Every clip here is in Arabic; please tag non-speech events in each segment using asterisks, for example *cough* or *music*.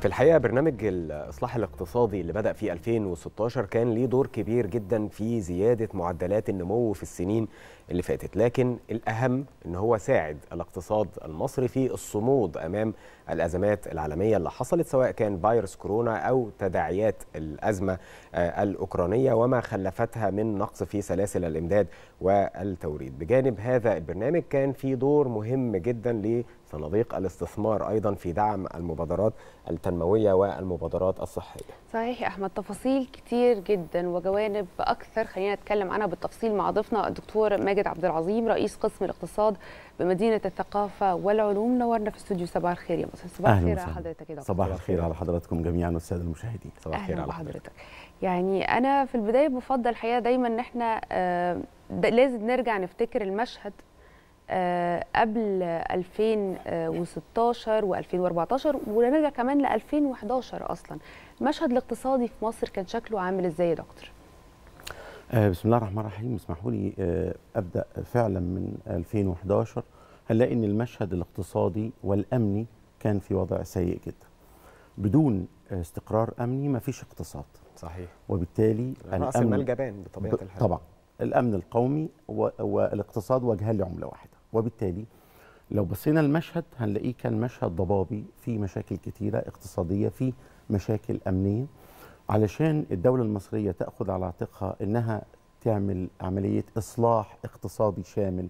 في الحقيقه برنامج الاصلاح الاقتصادي اللي بدا في 2016 كان ليه دور كبير جدا في زياده معدلات النمو في السنين اللي فاتت لكن الأهم أن هو ساعد الاقتصاد المصري في الصمود أمام الأزمات العالمية اللي حصلت سواء كان فيروس كورونا أو تداعيات الأزمة آه، الأوكرانية وما خلفتها من نقص في سلاسل الإمداد والتوريد بجانب هذا البرنامج كان في دور مهم جدا لصناديق الاستثمار ايضا في دعم المبادرات التنمويه والمبادرات الصحيه. صحيح يا احمد تفاصيل كتير جدا وجوانب اكثر خلينا نتكلم عنها بالتفصيل مع ضيفنا الدكتور ماجد ماجد عبد العظيم رئيس قسم الاقتصاد بمدينه الثقافه والعلوم نورنا في استوديو صباح الخير يا مصر صباح الخير على حضرتك يا دكتور صباح الخير على حضراتكم جميعا والساده المشاهدين صباح الخير على حضرتك يعني انا في البدايه بفضل الحقيقه دايما ان احنا آه، لازم نرجع نفتكر المشهد آه، قبل 2016 و2014 ونرجع كمان ل 2011 اصلا المشهد الاقتصادي في مصر كان شكله عامل ازاي يا دكتور آه، بسم الله الرحمن الرحيم اسمحوا لي آه، ابدا فعلا من 2011 هنلاقي ان المشهد الاقتصادي والامني كان في وضع سيء جدا. بدون استقرار امني ما فيش اقتصاد. صحيح. وبالتالي راس المال جبان بطبيعه الحال. طبعا الامن القومي والاقتصاد وجهان لعمله واحده، وبالتالي لو بصينا المشهد هنلاقيه كان مشهد ضبابي في مشاكل كتيره اقتصاديه في مشاكل امنيه علشان الدولة المصرية تأخذ على عاتقها أنها تعمل عملية إصلاح اقتصادي شامل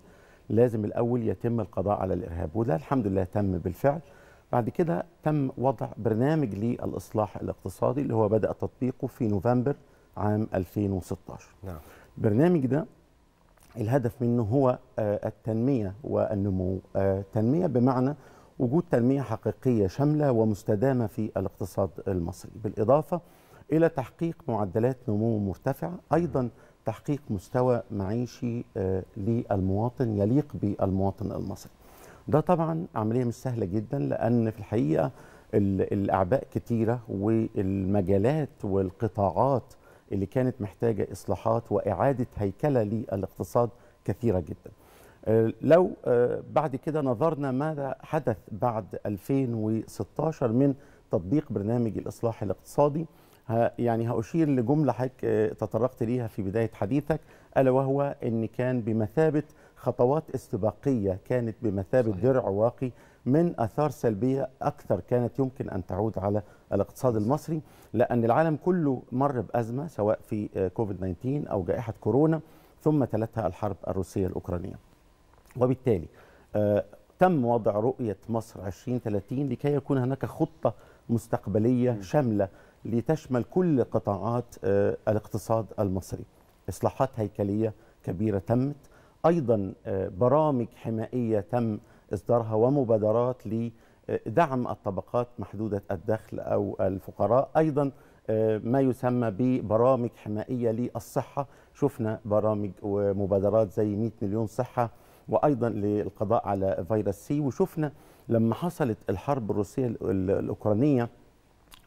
لازم الأول يتم القضاء على الإرهاب وده الحمد لله تم بالفعل بعد كده تم وضع برنامج للإصلاح الاقتصادي اللي هو بدأ تطبيقه في نوفمبر عام 2016 نعم. البرنامج ده الهدف منه هو آه، التنمية والنمو آه، تنمية بمعنى وجود تنمية حقيقية شاملة ومستدامة في الاقتصاد المصري بالإضافة الى تحقيق معدلات نمو مرتفعه ايضا تحقيق مستوى معيشي آه، للمواطن يليق بالمواطن المصري ده طبعا عمليه مش سهله جدا لان في الحقيقه الاعباء كتيره والمجالات والقطاعات اللي كانت محتاجه اصلاحات واعاده هيكله للاقتصاد كثيره جدا آه، لو آه، بعد كده نظرنا ماذا حدث بعد 2016 من تطبيق برنامج الإصلاح الاقتصادي يعني هأشير لجملة حضرتك تطرقت ليها في بداية حديثك ألا وهو أن كان بمثابة خطوات استباقية كانت بمثابة صحيح. درع واقي من أثار سلبية أكثر كانت يمكن أن تعود على الاقتصاد المصري لأن العالم كله مر بأزمة سواء في كوفيد 19 أو جائحة كورونا ثم تلتها الحرب الروسية الأوكرانية وبالتالي آه، تم وضع رؤية مصر 2030 لكي يكون هناك خطة مستقبلية شاملة لتشمل كل قطاعات آه، الاقتصاد المصري إصلاحات هيكلية كبيرة تمت أيضا آه، برامج حمائية تم إصدارها ومبادرات لدعم الطبقات محدودة الدخل أو الفقراء أيضا آه، ما يسمى ببرامج حمائية للصحة شفنا برامج ومبادرات زي 100 مليون صحة وأيضا للقضاء على فيروس سي وشفنا لما حصلت الحرب الروسية الأوكرانية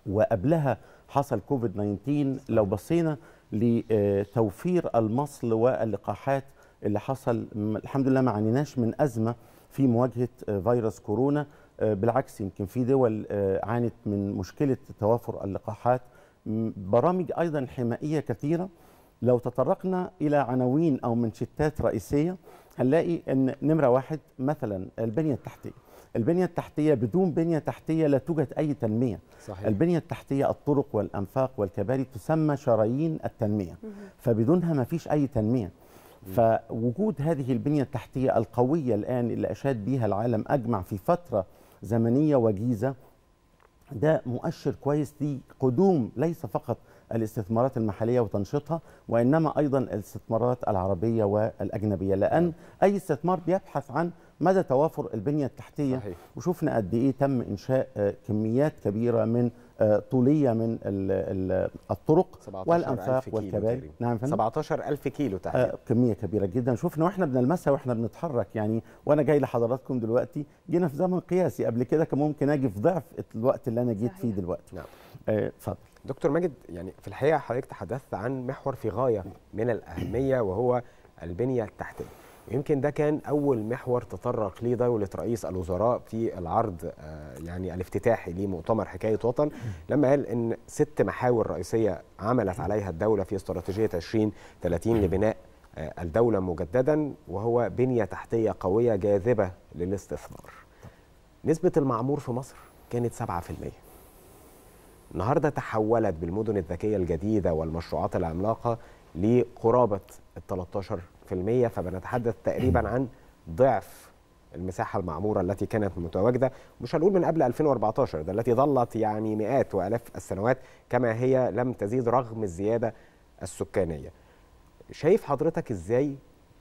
وقبلها حصل كوفيد 19 لو بصينا لتوفير المصل واللقاحات اللي حصل الحمد لله ما عانيناش من ازمه في مواجهه آه، فيروس كورونا آه، بالعكس يمكن في دول آه، عانت من مشكله توافر اللقاحات برامج ايضا حمائيه كثيره لو تطرقنا الى عناوين او منشتات رئيسيه هنلاقي ان نمره واحد مثلا البنيه التحتيه البنية التحتية بدون بنية تحتية لا توجد أي تنمية صحيح. البنية التحتية الطرق والأنفاق والكباري تسمى شرايين التنمية مم. فبدونها ما فيش أي تنمية مم. فوجود هذه البنية التحتية القوية الآن اللي أشاد بها العالم أجمع في فترة زمنية وجيزة ده مؤشر كويس لقدوم ليس فقط الاستثمارات المحليه وتنشيطها وانما ايضا الاستثمارات العربيه والاجنبيه لان نعم. اي استثمار بيبحث عن مدى توافر البنيه التحتيه صحيح. وشفنا قد ايه تم انشاء آه، كميات كبيره من آه، طوليه من الطرق والانفاق والكباري نعم 17000 كيلو تقريبا آه، كميه كبيره جدا شفنا واحنا بنلمسها واحنا بنتحرك يعني وانا جاي لحضراتكم دلوقتي جينا في زمن قياسي قبل كده كان ممكن اجي في ضعف الوقت اللي انا جيت صحيح. فيه دلوقتي نعم اتفضل دكتور ماجد يعني في الحقيقه حضرتك تحدثت عن محور في غايه من الاهميه وهو البنيه التحتيه ويمكن ده كان أول محور تطرق ليه دولة رئيس الوزراء في العرض آه، يعني الافتتاحي لمؤتمر حكاية وطن لما قال إن ست محاور رئيسية عملت عليها الدولة في استراتيجية 2030 لبناء آه، الدولة مجددا وهو بنية تحتية قوية جاذبة للاستثمار نسبة المعمور في مصر كانت 7% النهارده تحولت بالمدن الذكيه الجديده والمشروعات العملاقه لقرابه ال 13 المية فبنتحدث تقريبا عن ضعف المساحة المعمورة التي كانت متواجدة مش هنقول من قبل 2014 ده التي ظلت يعني مئات وآلاف السنوات كما هي لم تزيد رغم الزيادة السكانية شايف حضرتك إزاي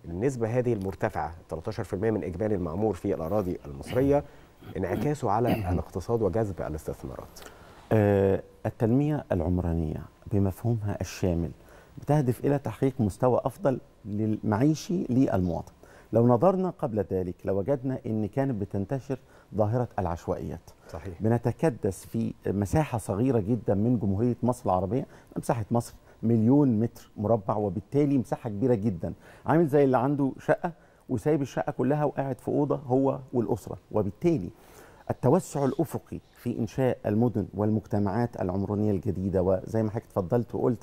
النسبة هذه المرتفعة 13% من إجمالي المعمور في الأراضي المصرية انعكاسه على *clears throat* الاقتصاد وجذب الاستثمارات آه، التنمية العمرانية بمفهومها الشامل بتهدف إلى تحقيق مستوى أفضل المعيشي للمواطن لو نظرنا قبل ذلك لوجدنا ان كانت بتنتشر ظاهره العشوائيات صحيح بنتكدس في مساحه صغيره جدا من جمهوريه مصر العربيه مساحه مصر مليون متر مربع وبالتالي مساحه كبيره جدا عامل زي اللي عنده شقه وسايب الشقه كلها وقاعد في اوضه هو والاسره وبالتالي التوسع الافقي في انشاء المدن والمجتمعات العمرانيه الجديده وزي ما حضرتك اتفضلت وقلت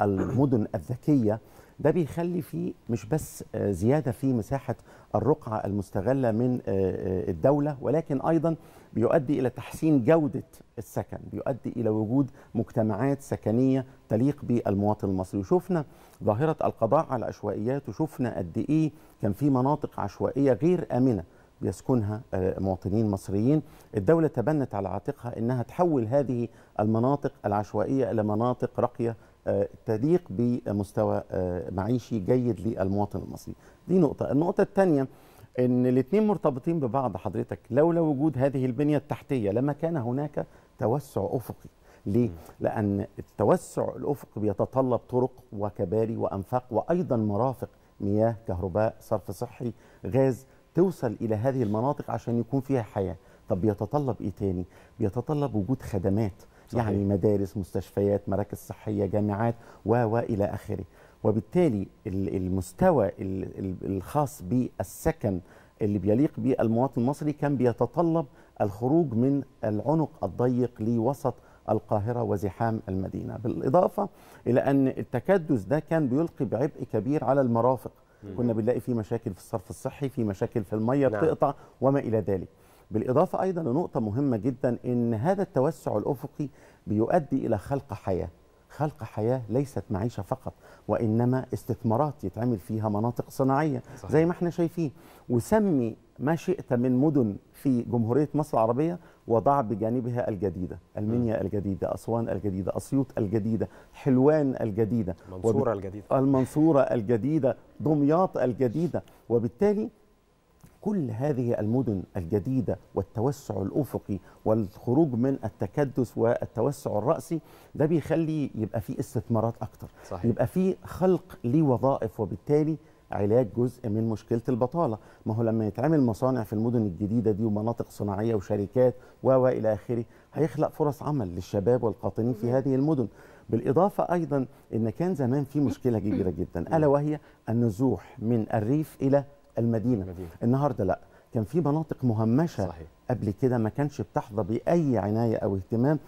المدن الذكيه ده بيخلي فيه مش بس آه، زياده في مساحه الرقعه المستغله من آه، آه، الدوله ولكن ايضا بيؤدي الى تحسين جوده السكن، بيؤدي الى وجود مجتمعات سكنيه تليق بالمواطن المصري، وشفنا ظاهره القضاء على العشوائيات وشفنا قد ايه كان في مناطق عشوائيه غير امنه بيسكنها مواطنين مصريين الدولة تبنت على عاتقها أنها تحول هذه المناطق العشوائية إلى مناطق راقية تليق بمستوى آه، معيشي جيد للمواطن المصري دي نقطة النقطة الثانية ان الاثنين مرتبطين ببعض حضرتك لولا وجود هذه البنية التحتية لما كان هناك توسع أفقي ليه؟ لأن التوسع الأفقي بيتطلب طرق وكباري وأنفاق وأيضا مرافق مياه كهرباء صرف صحي غاز توصل إلى هذه المناطق عشان يكون فيها حياة طب بيتطلب إيه تاني؟ بيتطلب وجود خدمات صحيح. يعني مدارس مستشفيات مراكز صحيه جامعات و والى اخره وبالتالي المستوى الخاص بالسكن اللي بيليق بالمواطن المصري كان بيتطلب الخروج من العنق الضيق لوسط القاهرة وزحام المدينة بالإضافة إلى أن التكدس ده كان بيلقي بعبء كبير على المرافق كنا بنلاقي في مشاكل في الصرف الصحي في مشاكل في المية نعم. بتقطع وما إلى ذلك بالإضافة أيضا لنقطة مهمة جدا أن هذا التوسع الأفقي بيؤدي إلى خلق حياة خلق حياة ليست معيشة فقط وإنما استثمارات يتعمل فيها مناطق صناعية صحيح. زي ما احنا شايفين وسمي ما شئت من مدن في جمهورية مصر العربية وضع بجانبها الجديدة المنيا الجديدة أسوان الجديدة أسيوط الجديدة حلوان الجديدة المنصورة الجديدة المنصورة الجديدة دمياط الجديدة وبالتالي كل هذه المدن الجديدة والتوسع الأفقي والخروج من التكدس والتوسع الرأسي ده بيخلي يبقى فيه استثمارات أكتر صحيح. يبقى فيه خلق لوظائف وبالتالي علاج جزء من مشكلة البطالة ما هو لما يتعمل مصانع في المدن الجديدة دي ومناطق صناعية وشركات وإلى آخره هيخلق فرص عمل للشباب والقاطنين في هذه المدن بالإضافة أيضا أن كان زمان في مشكلة كبيرة جدا ألا وهي النزوح من الريف إلى المدينه, المدينة. النهارده لا كان في مناطق مهمشه صحيح. قبل كده ما كانش بتحظى باي عنايه او اهتمام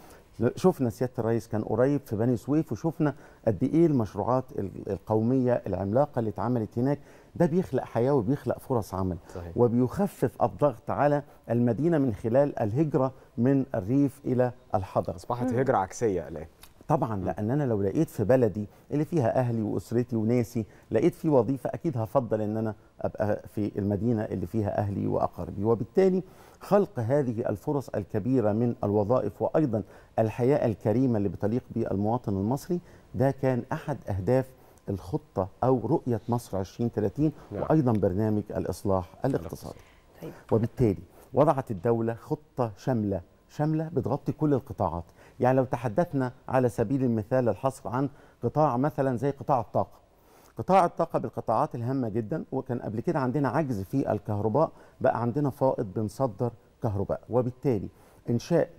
شفنا سياده الرئيس كان قريب في بني سويف وشفنا قد ايه المشروعات القوميه العملاقه اللي اتعملت هناك ده بيخلق حياه وبيخلق فرص عمل صحيح. وبيخفف الضغط على المدينه من خلال الهجره من الريف الى الحضر اصبحت هجره عكسيه الان طبعا لان انا لو لقيت في بلدي اللي فيها اهلي واسرتي وناسي لقيت في وظيفه اكيد هفضل ان انا ابقى في المدينه اللي فيها اهلي واقاربي وبالتالي خلق هذه الفرص الكبيره من الوظائف وايضا الحياه الكريمه اللي بتليق بالمواطن المصري ده كان احد اهداف الخطه او رؤيه مصر 2030 نعم. وايضا برنامج الاصلاح نعم. الاقتصادي. طيب. وبالتالي وضعت الدوله خطه شامله شامله بتغطي كل القطاعات يعني لو تحدثنا على سبيل المثال الحصر عن قطاع مثلا زي قطاع الطاقه قطاع الطاقة بالقطاعات الهامة جدا وكان قبل كده عندنا عجز في الكهرباء بقى عندنا فائض بنصدر كهرباء وبالتالي إنشاء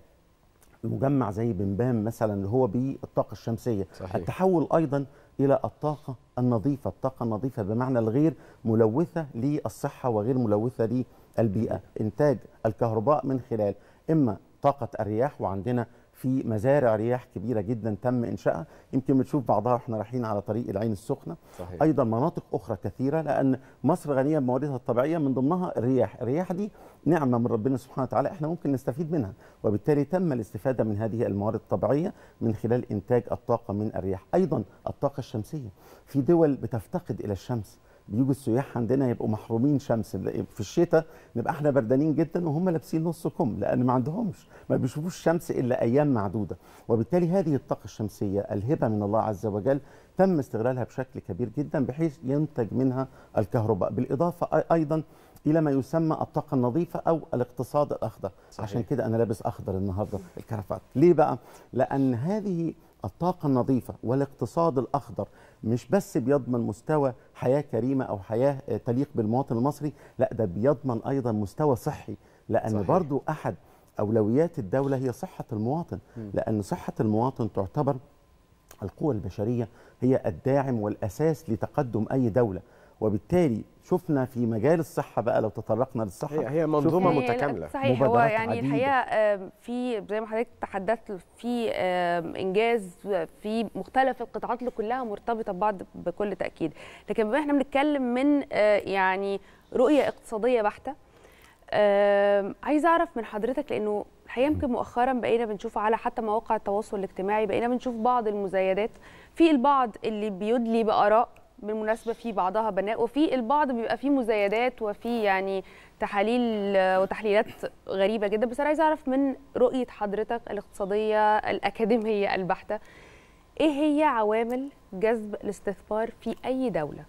مجمع زي بنبام مثلا اللي هو بالطاقة الشمسية صحيح. التحول أيضا إلى الطاقة النظيفة الطاقة النظيفة بمعنى الغير ملوثة للصحة وغير ملوثة للبيئة إنتاج الكهرباء من خلال إما طاقه الرياح وعندنا في مزارع رياح كبيره جدا تم انشائها يمكن بنشوف بعضها إحنا رايحين على طريق العين السخنه صحيح. ايضا مناطق اخرى كثيره لان مصر غنيه بمواردها الطبيعيه من ضمنها الرياح الرياح دي نعمه من ربنا سبحانه وتعالى احنا ممكن نستفيد منها وبالتالي تم الاستفاده من هذه الموارد الطبيعيه من خلال انتاج الطاقه من الرياح ايضا الطاقه الشمسيه في دول بتفتقد الى الشمس بيجوا السياح عندنا يبقوا محرومين شمس في الشتاء نبقى احنا بردانين جدا وهم لابسين نص كم لان ما عندهمش ما بيشوفوش الشمس الا ايام معدوده وبالتالي هذه الطاقه الشمسيه الهبه من الله عز وجل تم استغلالها بشكل كبير جدا بحيث ينتج منها الكهرباء بالاضافه ايضا الى ما يسمى الطاقه النظيفه او الاقتصاد الاخضر صحيح. عشان كده انا لابس اخضر النهارده الكرافات ليه بقى لان هذه الطاقة النظيفة والاقتصاد الأخضر مش بس بيضمن مستوى حياة كريمة أو حياة آه، تليق بالمواطن المصري لا ده بيضمن أيضا مستوى صحي لأن صحيح. برضو أحد أولويات الدولة هي صحة المواطن م. لأن صحة المواطن تعتبر القوى البشرية هي الداعم والأساس لتقدم أي دولة وبالتالي شفنا في مجال الصحة بقى لو تطرقنا للصحة هي, هي منظومة متكاملة صحيح هو يعني عديدة. الحقيقة في زي ما حضرتك تحدثت في إنجاز في مختلف القطاعات اللي كلها مرتبطة ببعض بكل تأكيد لكن بما احنا بنتكلم من آه، يعني رؤية اقتصادية بحتة عايزة أعرف من حضرتك لأنه الحقيقه يمكن مؤخرا بقينا بنشوف على حتى مواقع التواصل الاجتماعي بقينا بنشوف بعض المزايدات في البعض اللي بيدلي باراء بالمناسبه في بعضها بناء وفي البعض بيبقى فيه مزايدات وفي يعني تحاليل آه، وتحليلات غريبه جدا بس انا عايزه اعرف من رؤيه حضرتك الاقتصاديه الاكاديميه البحته ايه هي عوامل جذب الاستثمار في اي دوله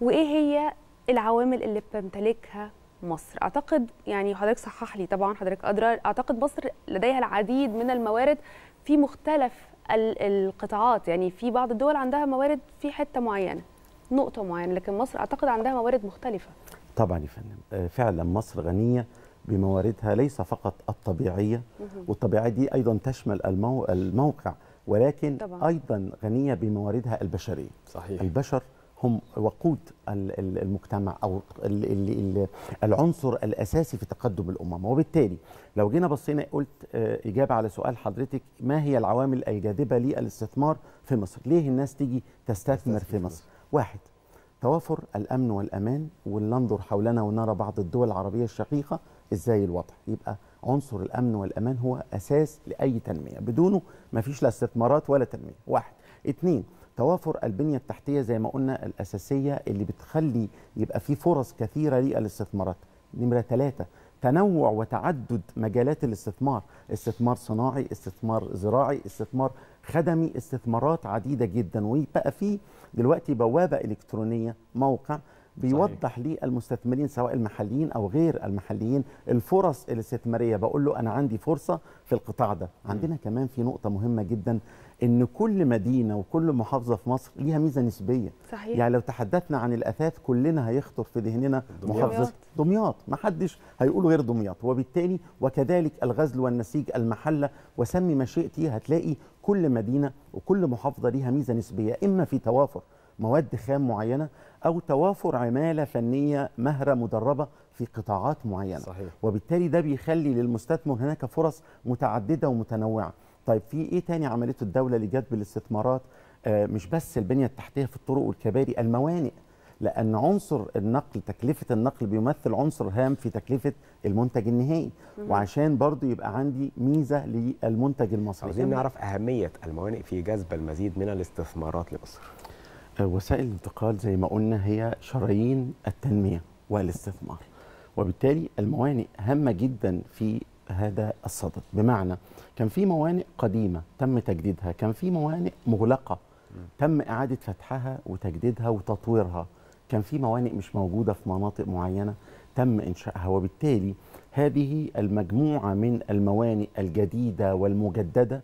وايه هي العوامل اللي بتمتلكها مصر اعتقد يعني حضرتك صحح لي طبعا حضرتك ادرى اعتقد مصر لديها العديد من الموارد في مختلف القطاعات يعني في بعض الدول عندها موارد في حته معينه نقطه معينه لكن مصر اعتقد عندها موارد مختلفه طبعا يا فندم آه، فعلا مصر غنيه بمواردها ليس فقط الطبيعيه والطبيعيه دي ايضا تشمل المو... الموقع ولكن طبعا. ايضا غنيه بمواردها البشريه صحيح البشر هم وقود المجتمع او العنصر الاساسي في تقدم الامم وبالتالي لو جينا بصينا قلت آه، اجابه على سؤال حضرتك ما هي العوامل الجاذبه للاستثمار في مصر ليه الناس تيجي تستثمر في مصر واحد توافر الامن والامان ولننظر حولنا ونرى بعض الدول العربيه الشقيقه ازاي الوضع يبقى عنصر الامن والامان هو اساس لاي تنميه بدونه مفيش لا استثمارات ولا تنميه واحد اتنين توافر البنية التحتية زي ما قلنا الأساسية اللي بتخلي يبقى في فرص كثيرة للاستثمارات نمرة ثلاثة تنوع وتعدد مجالات الاستثمار استثمار صناعي استثمار زراعي استثمار خدمي استثمارات عديدة جدا ويبقى فيه دلوقتي بوابه الكترونيه موقع بيوضح للمستثمرين سواء المحليين او غير المحليين الفرص الاستثماريه بقول له انا عندي فرصه في القطاع ده عندنا كمان في نقطه مهمه جدا ان كل مدينه وكل محافظه في مصر ليها ميزه نسبيه صحيح. يعني لو تحدثنا عن الاثاث كلنا هيخطر في ذهننا محافظه دمياط ما حدش هيقول غير دمياط وبالتالي وكذلك الغزل والنسيج المحله وسمي ما شئت هتلاقي كل مدينه وكل محافظه ليها ميزه نسبيه اما في توافر مواد خام معينه أو توافر عمالة فنية مهرة مدربة في قطاعات معينة صحيح. وبالتالي ده بيخلي للمستثمر هناك فرص متعددة ومتنوعة طيب في إيه تاني عملته الدولة لجذب الاستثمارات آه مش بس البنية التحتية في الطرق والكباري الموانئ لأن عنصر النقل تكلفة النقل بيمثل عنصر هام في تكلفة المنتج النهائي وعشان برضو يبقى عندي ميزة للمنتج المصري عايزين نعرف أهمية الموانئ في جذب المزيد من الاستثمارات لمصر وسائل الانتقال زي ما قلنا هي شرايين التنمية والاستثمار وبالتالي الموانئ هامة جدا في هذا الصدد بمعنى كان في موانئ قديمة تم تجديدها كان في موانئ مغلقة تم إعادة فتحها وتجديدها وتطويرها كان في موانئ مش موجودة في مناطق معينة تم إنشائها وبالتالي هذه المجموعة من الموانئ الجديدة والمجددة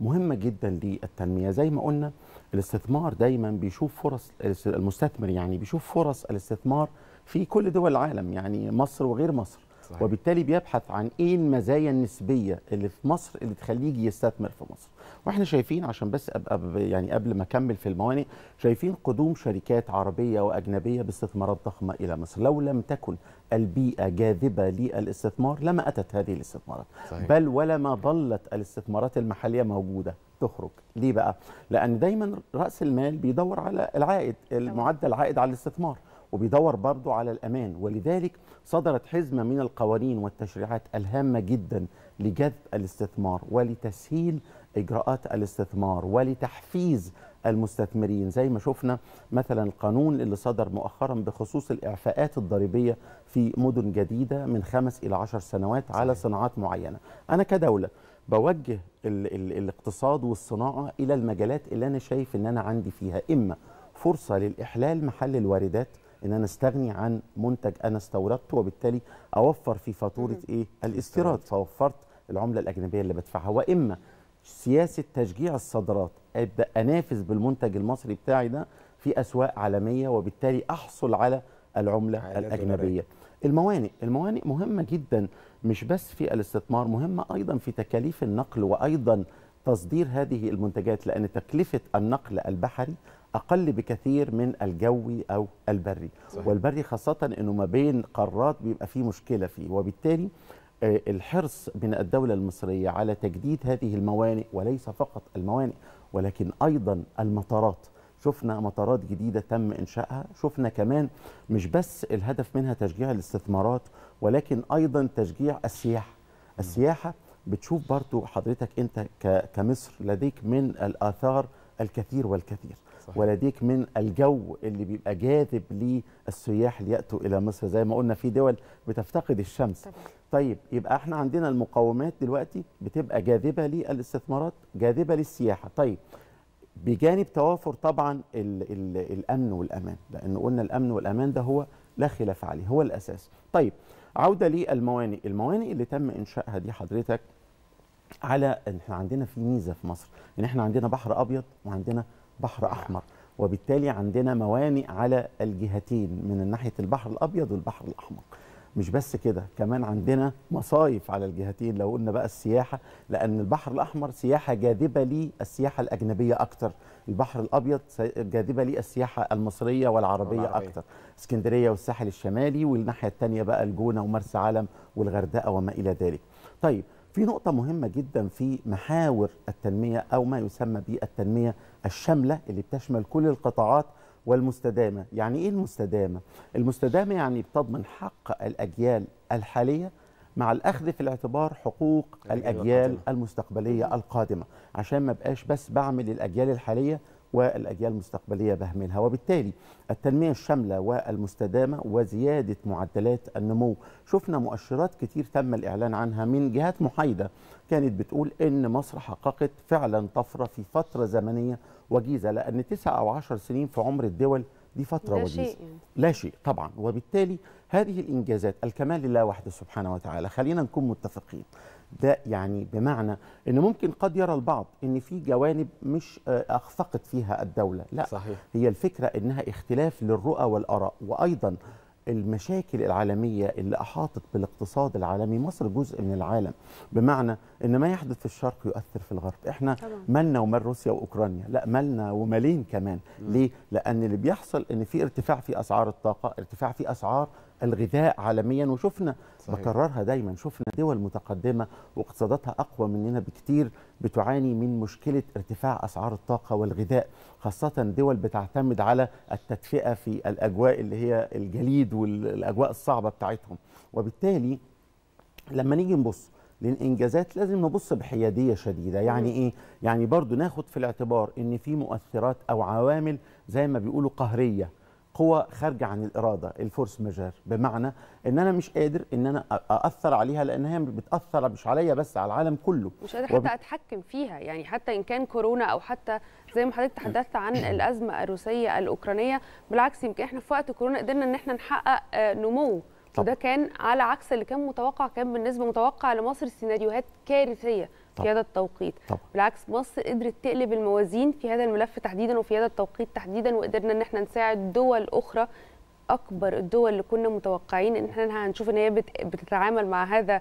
مهمة جدا للتنمية زي ما قلنا الاستثمار دايما بيشوف فرص المستثمر يعني بيشوف فرص الاستثمار في كل دول العالم يعني مصر وغير مصر صحيح. وبالتالي بيبحث عن ايه المزايا النسبيه اللي في مصر اللي تخليه يجي يستثمر في مصر واحنا شايفين عشان بس ابقى يعني قبل ما اكمل في الموانئ شايفين قدوم شركات عربيه واجنبيه باستثمارات ضخمه الى مصر لو لم تكن البيئه جاذبه للاستثمار لما اتت هذه الاستثمارات صحيح. بل ولما ظلت الاستثمارات المحليه موجوده تخرج ليه بقى لان دايما راس المال بيدور على العائد المعدل العائد على الاستثمار وبيدور برضه على الامان ولذلك صدرت حزمه من القوانين والتشريعات الهامه جدا لجذب الاستثمار ولتسهيل اجراءات الاستثمار ولتحفيز المستثمرين زي ما شفنا مثلا القانون اللي صدر مؤخرا بخصوص الإعفاءات الضريبية في مدن جديدة من خمس إلى عشر سنوات على صناعات معينة أنا كدولة بوجه الـ الـ الاقتصاد والصناعه الى المجالات اللي انا شايف ان انا عندي فيها اما فرصه للاحلال محل الواردات ان انا استغني عن منتج انا استوردته وبالتالي اوفر في فاتوره ايه الاستيراد فوفرت العمله الاجنبيه اللي بدفعها واما سياسه تشجيع الصادرات ابدا انافس بالمنتج المصري بتاعي ده في اسواق عالميه وبالتالي احصل على العمله الاجنبيه الموانئ الموانئ مهمه جدا مش بس في الاستثمار مهمة أيضا في تكاليف النقل وأيضا تصدير هذه المنتجات لأن تكلفة النقل البحري أقل بكثير من الجوي أو البري صحيح. والبري خاصة أنه ما بين قارات بيبقى فيه مشكلة فيه وبالتالي آه، الحرص من الدولة المصرية على تجديد هذه الموانئ وليس فقط الموانئ ولكن أيضا المطارات شفنا مطارات جديدة تم إنشائها شفنا كمان مش بس الهدف منها تشجيع الاستثمارات ولكن ايضا تشجيع السياحه السياحه بتشوف برضو حضرتك انت كمصر لديك من الاثار الكثير والكثير صحيح. ولديك من الجو اللي بيبقى جاذب للسياح اللي ياتوا الى مصر زي ما قلنا في دول بتفتقد الشمس طيب يبقى احنا عندنا المقومات دلوقتي بتبقى جاذبه للاستثمارات جاذبه للسياحه طيب بجانب توافر طبعا الـ الـ الامن والامان لان قلنا الامن والامان ده هو لا خلاف عليه هو الاساس طيب عوده للموانئ الموانئ اللي تم انشائها دي حضرتك على احنا عندنا في ميزه في مصر ان احنا عندنا بحر ابيض وعندنا بحر احمر وبالتالي عندنا موانئ على الجهتين من ناحيه البحر الابيض والبحر الاحمر مش بس كده كمان عندنا مصايف على الجهتين لو قلنا بقى السياحة لأن البحر الأحمر سياحة جاذبة للسياحة الأجنبية أكتر البحر الأبيض جاذبة للسياحة المصرية والعربية والعربية. أكتر اسكندرية والساحل الشمالي والناحية التانية بقى الجونة ومرسى علم والغردقة وما إلى ذلك طيب في نقطة مهمة جدا في محاور التنمية أو ما يسمى بالتنمية الشاملة اللي بتشمل كل القطاعات والمستدامه يعني ايه المستدامه المستدامه يعني بتضمن حق الاجيال الحاليه مع الاخذ في الاعتبار حقوق الاجيال المستقبليه القادمه عشان ما بقاش بس بعمل الاجيال الحاليه والاجيال المستقبليه بهملها وبالتالي التنميه الشامله والمستدامه وزياده معدلات النمو شفنا مؤشرات كتير تم الاعلان عنها من جهات محايده كانت بتقول ان مصر حققت فعلا طفره في فتره زمنيه وجيزه لان تسع او عشر سنين في عمر الدول دي فتره لا وجيزه شيء. لا شيء طبعا وبالتالي هذه الانجازات الكمال لله وحده سبحانه وتعالى خلينا نكون متفقين ده يعني بمعنى ان ممكن قد يرى البعض ان في جوانب مش آه، اخفقت فيها الدوله لا صحيح. هي الفكره انها اختلاف للرؤى والاراء وايضا المشاكل العالمية اللي أحاطت بالاقتصاد العالمي مصر جزء من العالم بمعنى أن ما يحدث في الشرق يؤثر في الغرب إحنا طبعا. مالنا ومال روسيا وأوكرانيا لا مالنا ومالين كمان م. ليه؟ لأن اللي بيحصل أن في ارتفاع في أسعار الطاقة ارتفاع في أسعار الغذاء عالميا وشفنا صحيح. بكررها دايما شفنا دول متقدمه واقتصاداتها اقوى مننا بكتير بتعاني من مشكله ارتفاع اسعار الطاقه والغذاء خاصه دول بتعتمد على التدفئه في الاجواء اللي هي الجليد والاجواء الصعبه بتاعتهم وبالتالي لما نيجي نبص للانجازات لازم نبص بحياديه شديده يعني ايه يعني برضو ناخد في الاعتبار ان في مؤثرات او عوامل زي ما بيقولوا قهريه قوى خارجه عن الاراده الفورس ماجور بمعنى ان انا مش قادر ان انا اثر عليها لان هي بتاثر مش عليا بس على العالم كله مش قادر حتى اتحكم فيها يعني حتى ان كان كورونا او حتى زي ما حضرتك تحدثت عن *coughs* الازمه الروسيه الاوكرانيه بالعكس يمكن احنا في وقت كورونا قدرنا ان احنا نحقق آه، نمو وده كان على عكس اللي كان متوقع كان بالنسبه متوقع لمصر سيناريوهات كارثيه طبعا. في هذا التوقيت طبعا. بالعكس مصر قدرت تقلب الموازين في هذا الملف تحديدا وفي هذا التوقيت تحديدا وقدرنا ان احنا نساعد دول اخرى اكبر الدول اللي كنا متوقعين ان احنا هنشوف ان هي بتتعامل مع هذا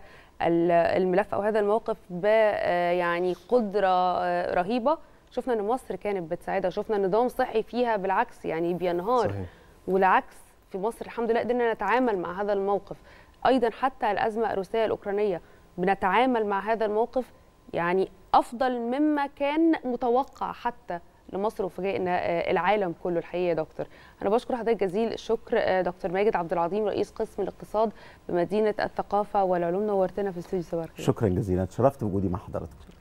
الملف او هذا الموقف ب يعني قدره آه، رهيبه شفنا ان مصر كانت بتساعدها شفنا نظام صحي فيها بالعكس يعني بينهار صحيح. والعكس في مصر الحمد لله قدرنا نتعامل مع هذا الموقف ايضا حتى الازمه الروسيه الاوكرانيه بنتعامل مع هذا الموقف يعني افضل مما كان متوقع حتى لمصر وفاجئنا آه، العالم كله الحقيقه يا دكتور انا بشكر حضرتك جزيل الشكر آه، دكتور ماجد عبد العظيم رئيس قسم الاقتصاد بمدينه الثقافه والعلوم نورتنا في الاستوديو صباح شكرا جزيلا اتشرفت بوجودي مع حضرتك